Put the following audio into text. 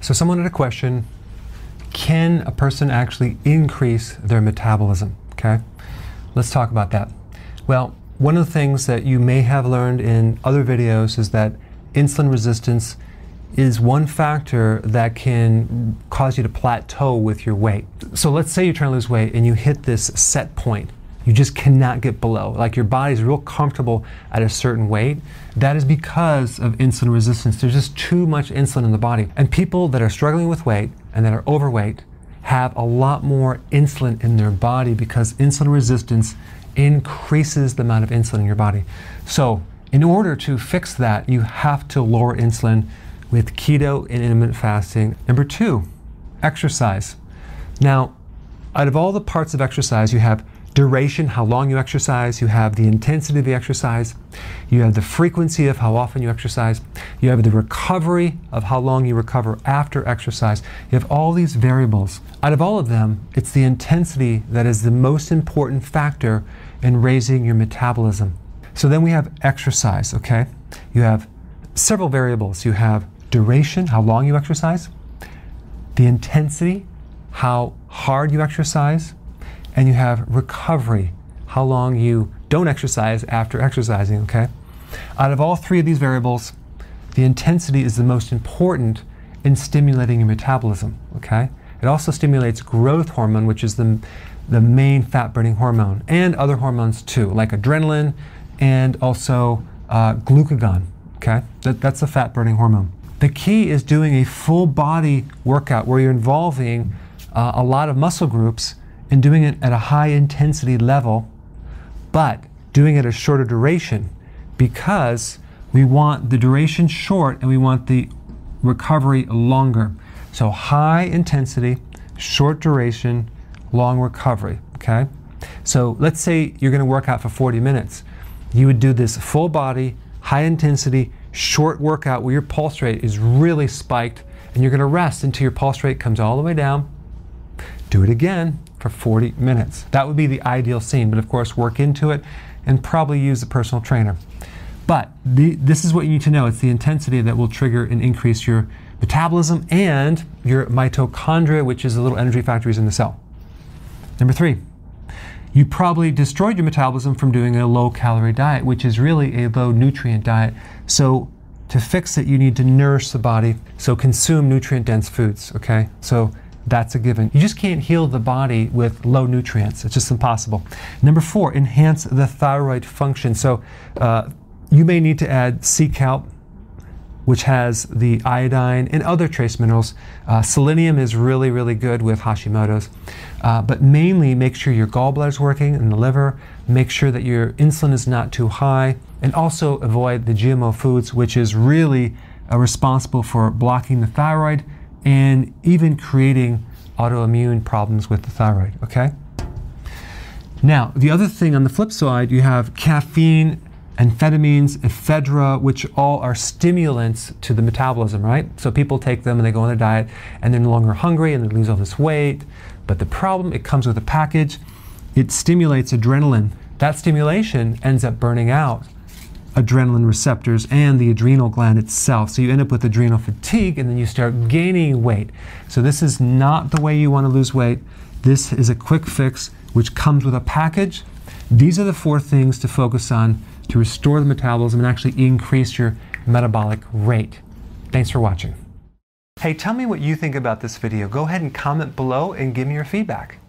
So someone had a question, can a person actually increase their metabolism? Okay, let's talk about that. Well, one of the things that you may have learned in other videos is that insulin resistance is one factor that can cause you to plateau with your weight. So let's say you're trying to lose weight and you hit this set point you just cannot get below. Like your body's real comfortable at a certain weight. That is because of insulin resistance. There's just too much insulin in the body. And people that are struggling with weight and that are overweight have a lot more insulin in their body because insulin resistance increases the amount of insulin in your body. So, in order to fix that, you have to lower insulin with keto and intermittent fasting. Number two, exercise. Now, out of all the parts of exercise, you have duration, how long you exercise, you have the intensity of the exercise, you have the frequency of how often you exercise, you have the recovery of how long you recover after exercise. You have all these variables. Out of all of them, it's the intensity that is the most important factor in raising your metabolism. So then we have exercise, okay? You have several variables. You have duration, how long you exercise, the intensity, how hard you exercise, and you have recovery, how long you don't exercise after exercising, okay? Out of all three of these variables, the intensity is the most important in stimulating your metabolism, okay? It also stimulates growth hormone, which is the, the main fat burning hormone, and other hormones too, like adrenaline and also uh, glucagon, okay? That, that's the fat burning hormone. The key is doing a full body workout where you're involving uh, a lot of muscle groups and doing it at a high intensity level, but doing it a shorter duration because we want the duration short and we want the recovery longer. So high intensity, short duration, long recovery, okay? So let's say you're gonna work out for 40 minutes. You would do this full body, high intensity, short workout where your pulse rate is really spiked and you're gonna rest until your pulse rate comes all the way down. Do it again, for 40 minutes. That would be the ideal scene, but of course, work into it and probably use a personal trainer. But the, this is what you need to know it's the intensity that will trigger and increase your metabolism and your mitochondria, which is the little energy factories in the cell. Number three, you probably destroyed your metabolism from doing a low calorie diet, which is really a low nutrient diet. So to fix it, you need to nourish the body. So consume nutrient dense foods, okay? So that's a given. You just can't heal the body with low nutrients. It's just impossible. Number four, enhance the thyroid function. So uh, you may need to add c kelp, which has the iodine and other trace minerals. Uh, selenium is really, really good with Hashimoto's. Uh, but mainly make sure your gallbladder's working and the liver. Make sure that your insulin is not too high. And also avoid the GMO foods, which is really uh, responsible for blocking the thyroid and even creating autoimmune problems with the thyroid, okay? Now, the other thing on the flip side, you have caffeine, amphetamines, ephedra, which all are stimulants to the metabolism, right? So people take them and they go on a diet and they're no longer hungry and they lose all this weight. But the problem, it comes with a package. It stimulates adrenaline. That stimulation ends up burning out adrenaline receptors and the adrenal gland itself. So you end up with adrenal fatigue and then you start gaining weight. So this is not the way you want to lose weight. This is a quick fix which comes with a package. These are the four things to focus on to restore the metabolism and actually increase your metabolic rate. Thanks for watching. Hey, tell me what you think about this video. Go ahead and comment below and give me your feedback.